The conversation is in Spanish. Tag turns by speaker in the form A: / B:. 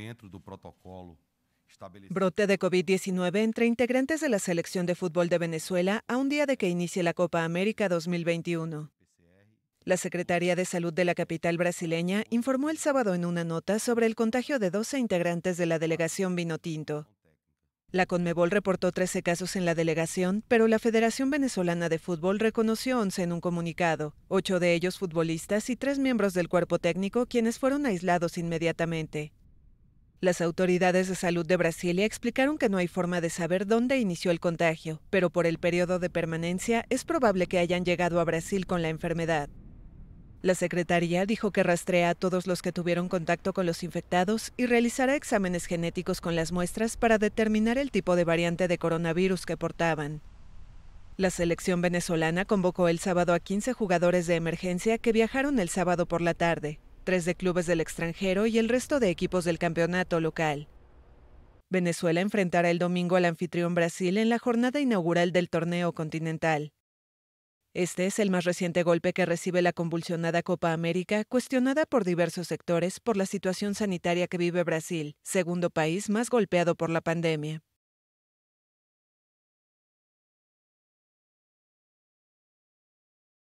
A: dentro del protocolo Brote de COVID-19 entre integrantes de la selección de fútbol de Venezuela a un día de que inicie la Copa América 2021. La Secretaría de Salud de la capital brasileña informó el sábado en una nota sobre el contagio de 12 integrantes de la delegación Vinotinto. La Conmebol reportó 13 casos en la delegación, pero la Federación Venezolana de Fútbol reconoció 11 en un comunicado, ocho de ellos futbolistas y tres miembros del cuerpo técnico quienes fueron aislados inmediatamente. Las autoridades de salud de Brasilia explicaron que no hay forma de saber dónde inició el contagio, pero por el periodo de permanencia es probable que hayan llegado a Brasil con la enfermedad. La Secretaría dijo que rastrea a todos los que tuvieron contacto con los infectados y realizará exámenes genéticos con las muestras para determinar el tipo de variante de coronavirus que portaban. La selección venezolana convocó el sábado a 15 jugadores de emergencia que viajaron el sábado por la tarde, tres de clubes del extranjero y el resto de equipos del campeonato local. Venezuela enfrentará el domingo al anfitrión Brasil en la jornada inaugural del torneo continental. Este es el más reciente golpe que recibe la convulsionada Copa América, cuestionada por diversos sectores por la situación sanitaria que vive Brasil, segundo país más golpeado por la pandemia.